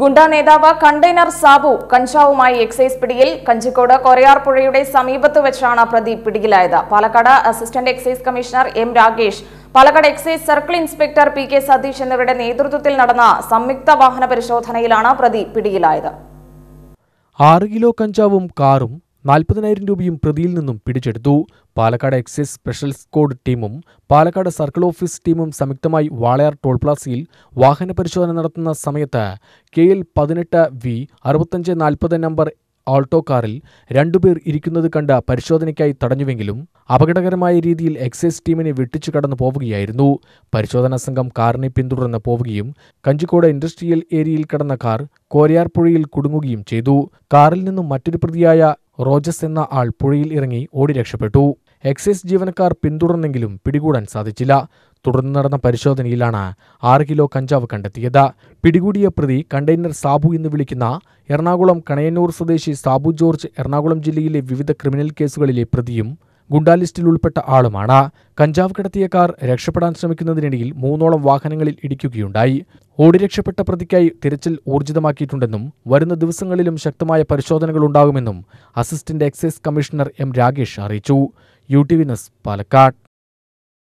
ഗുണ്ട നേതാവ് കണ്ടെയ്നർ സാബു കഞ്ചാവുമായി എക്സൈസ് പിടിയിൽ കഞ്ചിക്കോട് കൊരയാർപുഴയുടെ സമീപത്ത് വെച്ചാണ് പ്രതി പിടിയിലായത് Palakkad assistant excise commissioner M Rakesh Palakkad excise circle inspector P K Satheesh എന്നിവരുടെ നേതൃത്വത്തിൽ നടന്ന സംയുക്ത വാഹന പരിശോധനയിലാണ് പ്രതി പിടിയിലായത് ആറ് കിലോ കഞ്ചാവും കാറും നാൽപ്പതിനായിരം രൂപയും പ്രതിയിൽ നിന്നും പിടിച്ചെടുത്തു പാലക്കാട് എക്സൈസ് സ്പെഷ്യൽ സ്ക്വാഡ് ടീമും പാലക്കാട് സർക്കിൾ ഓഫീസ് ടീമും സംയുക്തമായി വാളയാർ ടോൾ പ്ലാസയിൽ വാഹന പരിശോധന നടത്തുന്ന സമയത്ത് കെ എൽ പതിനെട്ട് വി അറുപത്തഞ്ച് നാൽപ്പത് നമ്പർ ആൾട്ടോ കാറിൽ രണ്ടുപേർ ഇരിക്കുന്നത് കണ്ട പരിശോധനയ്ക്കായി തടഞ്ഞുവെങ്കിലും അപകടകരമായ രീതിയിൽ എക്സൈസ് ടീമിനെ വെട്ടിച്ചു കടന്നു പോവുകയായിരുന്നു പരിശോധനാ സംഘം കാറിനെ പിന്തുടർന്ന് പോവുകയും കഞ്ചിക്കോട് ഇൻഡസ്ട്രിയൽ ഏരിയയിൽ കടന്ന കാർ കോരിയാർപ്പുഴയിൽ കുടുങ്ങുകയും ചെയ്തു കാറിൽ നിന്നും മറ്റൊരു പ്രതിയായ റോജസ് എന്ന ആൾ പുഴയിൽ ഇറങ്ങി ഓടി രക്ഷപ്പെട്ടു എക്സൈസ് ജീവനക്കാർ പിന്തുടർന്നെങ്കിലും പിടികൂടാൻ സാധിച്ചില്ല തുടർന്ന് നടന്ന പരിശോധനയിലാണ് ആറ് കിലോ കഞ്ചാവ് കണ്ടെത്തിയത് പിടികൂടിയ പ്രതി കണ്ടെയ്നർ സാബു എന്ന് വിളിക്കുന്ന എറണാകുളം കണയന്നൂർ സ്വദേശി സാബു ജോർജ് എറണാകുളം ജില്ലയിലെ വിവിധ ക്രിമിനൽ കേസുകളിലെ പ്രതിയും ഗുണ്ടാലിസ്റ്റിൽ ഉൾപ്പെട്ട ആളുമാണ് കഞ്ചാവ് കടത്തിയ കാർ രക്ഷപ്പെടാൻ ശ്രമിക്കുന്നതിനിടയിൽ മൂന്നോളം വാഹനങ്ങളിൽ ഇടിക്കുകയുണ്ടായി ഓടി രക്ഷപ്പെട്ട പ്രതിക്കായി തിരച്ചിൽ ഊർജിതമാക്കിയിട്ടുണ്ടെന്നും വരുന്ന ദിവസങ്ങളിലും ശക്തമായ പരിശോധനകൾ ഉണ്ടാകുമെന്നും assistant excise commissioner M Rakesh അറിയിച്ചു യു ടി വിനസ് പാലക്കാട്